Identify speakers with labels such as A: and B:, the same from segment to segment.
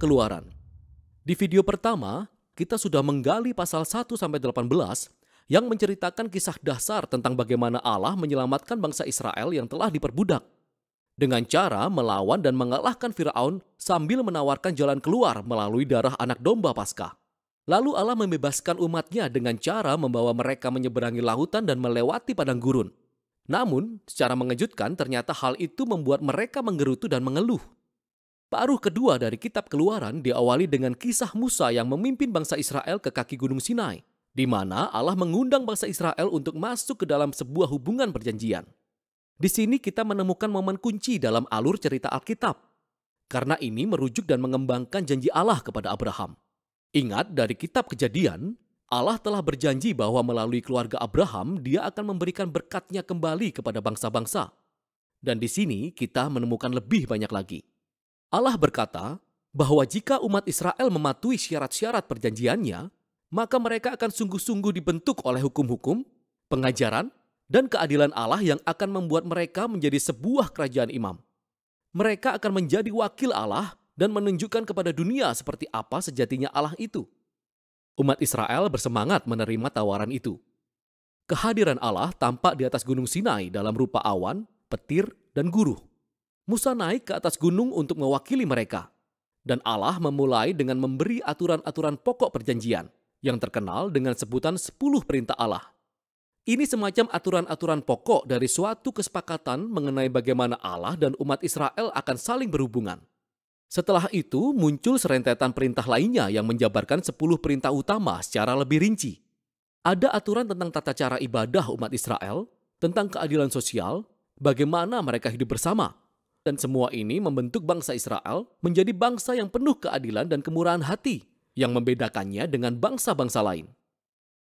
A: Keluaran. Di video pertama, kita sudah menggali pasal 1 18 yang menceritakan kisah dasar tentang bagaimana Allah menyelamatkan bangsa Israel yang telah diperbudak dengan cara melawan dan mengalahkan Firaun sambil menawarkan jalan keluar melalui darah anak domba Paskah. Lalu Allah membebaskan umatnya dengan cara membawa mereka menyeberangi lautan dan melewati padang gurun. Namun, secara mengejutkan ternyata hal itu membuat mereka menggerutu dan mengeluh. Paruh kedua dari kitab keluaran diawali dengan kisah Musa yang memimpin bangsa Israel ke kaki gunung Sinai, di mana Allah mengundang bangsa Israel untuk masuk ke dalam sebuah hubungan perjanjian. Di sini kita menemukan momen kunci dalam alur cerita Alkitab, karena ini merujuk dan mengembangkan janji Allah kepada Abraham. Ingat dari kitab kejadian, Allah telah berjanji bahwa melalui keluarga Abraham, dia akan memberikan berkatnya kembali kepada bangsa-bangsa. Dan di sini kita menemukan lebih banyak lagi. Allah berkata bahwa jika umat Israel mematuhi syarat-syarat perjanjiannya, maka mereka akan sungguh-sungguh dibentuk oleh hukum-hukum, pengajaran, dan keadilan Allah yang akan membuat mereka menjadi sebuah kerajaan imam. Mereka akan menjadi wakil Allah dan menunjukkan kepada dunia seperti apa sejatinya Allah itu. Umat Israel bersemangat menerima tawaran itu. Kehadiran Allah tampak di atas Gunung Sinai dalam rupa awan, petir, dan guruh. Musa naik ke atas gunung untuk mewakili mereka. Dan Allah memulai dengan memberi aturan-aturan pokok perjanjian yang terkenal dengan sebutan 10 perintah Allah. Ini semacam aturan-aturan pokok dari suatu kesepakatan mengenai bagaimana Allah dan umat Israel akan saling berhubungan. Setelah itu muncul serentetan perintah lainnya yang menjabarkan 10 perintah utama secara lebih rinci. Ada aturan tentang tata cara ibadah umat Israel, tentang keadilan sosial, bagaimana mereka hidup bersama, dan semua ini membentuk bangsa Israel menjadi bangsa yang penuh keadilan dan kemurahan hati yang membedakannya dengan bangsa-bangsa lain.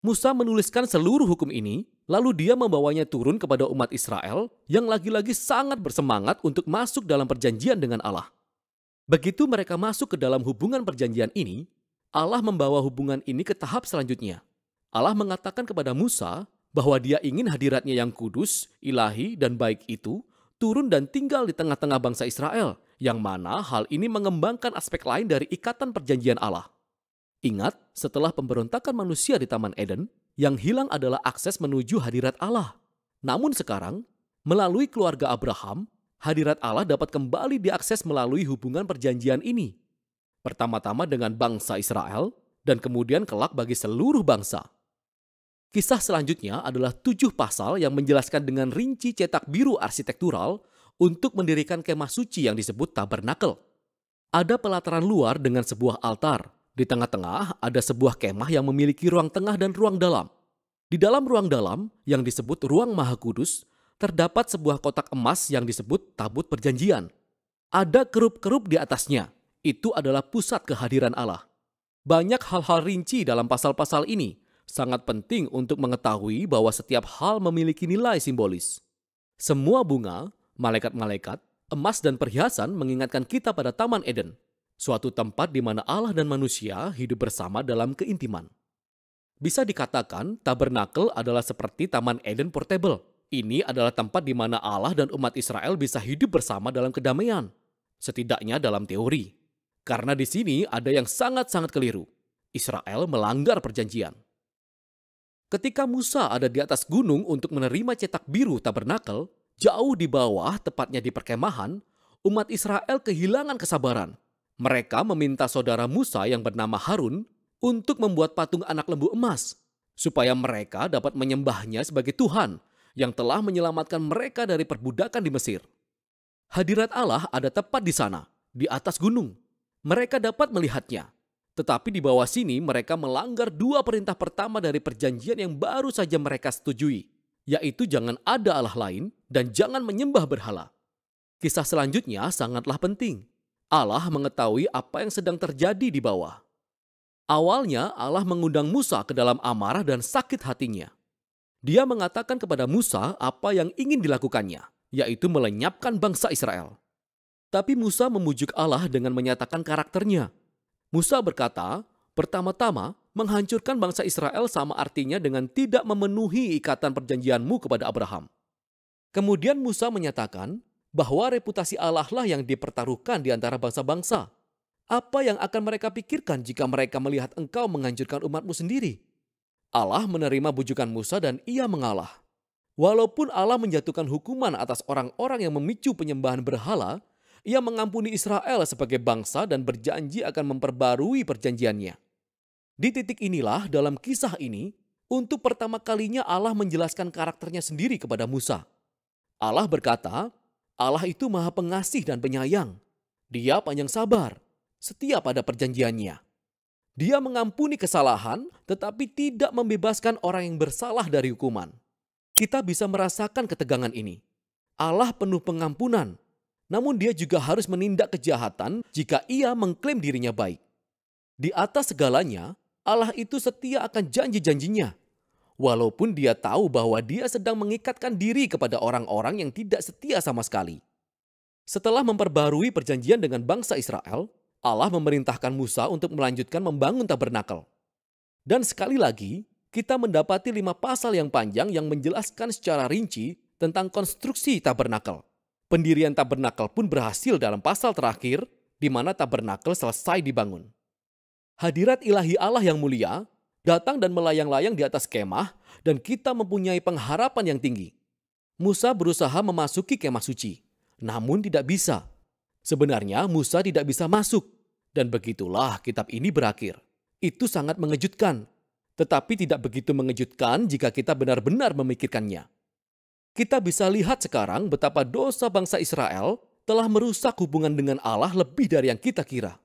A: Musa menuliskan seluruh hukum ini, lalu dia membawanya turun kepada umat Israel yang lagi-lagi sangat bersemangat untuk masuk dalam perjanjian dengan Allah. Begitu mereka masuk ke dalam hubungan perjanjian ini, Allah membawa hubungan ini ke tahap selanjutnya. Allah mengatakan kepada Musa bahwa dia ingin hadiratnya yang kudus, ilahi, dan baik itu turun dan tinggal di tengah-tengah bangsa Israel, yang mana hal ini mengembangkan aspek lain dari ikatan perjanjian Allah. Ingat, setelah pemberontakan manusia di Taman Eden, yang hilang adalah akses menuju hadirat Allah. Namun sekarang, melalui keluarga Abraham, hadirat Allah dapat kembali diakses melalui hubungan perjanjian ini. Pertama-tama dengan bangsa Israel, dan kemudian kelak bagi seluruh bangsa. Kisah selanjutnya adalah tujuh pasal yang menjelaskan dengan rinci cetak biru arsitektural untuk mendirikan kemah suci yang disebut tabernakel. Ada pelataran luar dengan sebuah altar. Di tengah-tengah ada sebuah kemah yang memiliki ruang tengah dan ruang dalam. Di dalam ruang dalam, yang disebut ruang maha kudus, terdapat sebuah kotak emas yang disebut tabut perjanjian. Ada kerup-kerup di atasnya. Itu adalah pusat kehadiran Allah. Banyak hal-hal rinci dalam pasal-pasal ini, sangat penting untuk mengetahui bahwa setiap hal memiliki nilai simbolis. Semua bunga, malaikat-malaikat, emas dan perhiasan mengingatkan kita pada Taman Eden, suatu tempat di mana Allah dan manusia hidup bersama dalam keintiman. Bisa dikatakan, tabernakel adalah seperti Taman Eden portable. Ini adalah tempat di mana Allah dan umat Israel bisa hidup bersama dalam kedamaian, setidaknya dalam teori. Karena di sini ada yang sangat-sangat keliru. Israel melanggar perjanjian. Ketika Musa ada di atas gunung untuk menerima cetak biru tabernakel, jauh di bawah, tepatnya di perkemahan, umat Israel kehilangan kesabaran. Mereka meminta saudara Musa yang bernama Harun untuk membuat patung anak lembu emas, supaya mereka dapat menyembahnya sebagai Tuhan yang telah menyelamatkan mereka dari perbudakan di Mesir. Hadirat Allah ada tepat di sana, di atas gunung. Mereka dapat melihatnya. Tetapi di bawah sini mereka melanggar dua perintah pertama dari perjanjian yang baru saja mereka setujui, yaitu jangan ada Allah lain dan jangan menyembah berhala. Kisah selanjutnya sangatlah penting. Allah mengetahui apa yang sedang terjadi di bawah. Awalnya Allah mengundang Musa ke dalam amarah dan sakit hatinya. Dia mengatakan kepada Musa apa yang ingin dilakukannya, yaitu melenyapkan bangsa Israel. Tapi Musa memujuk Allah dengan menyatakan karakternya, Musa berkata, pertama-tama menghancurkan bangsa Israel sama artinya dengan tidak memenuhi ikatan perjanjianmu kepada Abraham. Kemudian Musa menyatakan bahwa reputasi Allah lah yang dipertaruhkan di antara bangsa-bangsa. Apa yang akan mereka pikirkan jika mereka melihat engkau menghancurkan umatmu sendiri? Allah menerima bujukan Musa dan ia mengalah. Walaupun Allah menjatuhkan hukuman atas orang-orang yang memicu penyembahan berhala, ia mengampuni Israel sebagai bangsa dan berjanji akan memperbarui perjanjiannya. Di titik inilah dalam kisah ini, untuk pertama kalinya Allah menjelaskan karakternya sendiri kepada Musa. Allah berkata, Allah itu maha pengasih dan penyayang. Dia panjang sabar, setia pada perjanjiannya. Dia mengampuni kesalahan, tetapi tidak membebaskan orang yang bersalah dari hukuman. Kita bisa merasakan ketegangan ini. Allah penuh pengampunan, namun dia juga harus menindak kejahatan jika ia mengklaim dirinya baik. Di atas segalanya, Allah itu setia akan janji-janjinya, walaupun dia tahu bahwa dia sedang mengikatkan diri kepada orang-orang yang tidak setia sama sekali. Setelah memperbarui perjanjian dengan bangsa Israel, Allah memerintahkan Musa untuk melanjutkan membangun tabernakel. Dan sekali lagi, kita mendapati lima pasal yang panjang yang menjelaskan secara rinci tentang konstruksi tabernakel. Pendirian tabernakel pun berhasil dalam pasal terakhir, di mana tabernakel selesai dibangun. Hadirat ilahi Allah yang mulia datang dan melayang-layang di atas kemah, dan kita mempunyai pengharapan yang tinggi. Musa berusaha memasuki kemah suci, namun tidak bisa. Sebenarnya Musa tidak bisa masuk, dan begitulah kitab ini berakhir. Itu sangat mengejutkan, tetapi tidak begitu mengejutkan jika kita benar-benar memikirkannya. Kita bisa lihat sekarang betapa dosa bangsa Israel telah merusak hubungan dengan Allah lebih dari yang kita kira.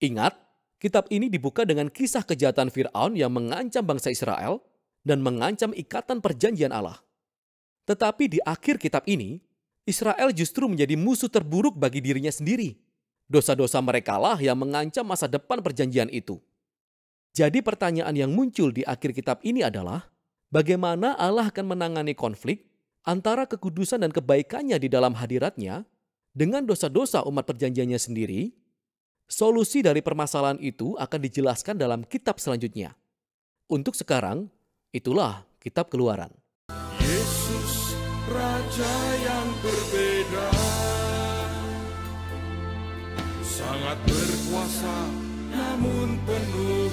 A: Ingat, kitab ini dibuka dengan kisah kejahatan Firaun yang mengancam bangsa Israel dan mengancam ikatan perjanjian Allah. Tetapi di akhir kitab ini, Israel justru menjadi musuh terburuk bagi dirinya sendiri. Dosa-dosa merekalah yang mengancam masa depan perjanjian itu. Jadi pertanyaan yang muncul di akhir kitab ini adalah, bagaimana Allah akan menangani konflik antara kekudusan dan kebaikannya di dalam hadiratnya dengan dosa-dosa umat perjanjiannya sendiri, solusi dari permasalahan itu akan dijelaskan dalam kitab selanjutnya. Untuk sekarang, itulah kitab keluaran. Yesus Raja yang berbeda sangat berkuasa namun penuh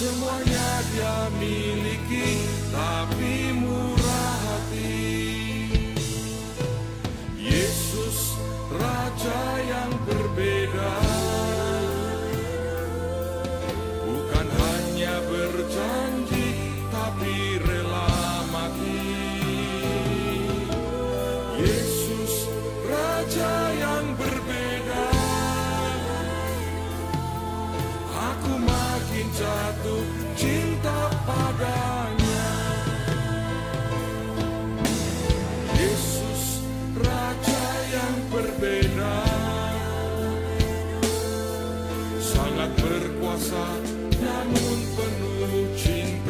A: Semuanya dia miliki tapi murah hati Yesus Raja yang berbeda sangat berkuasa namun penuh cinta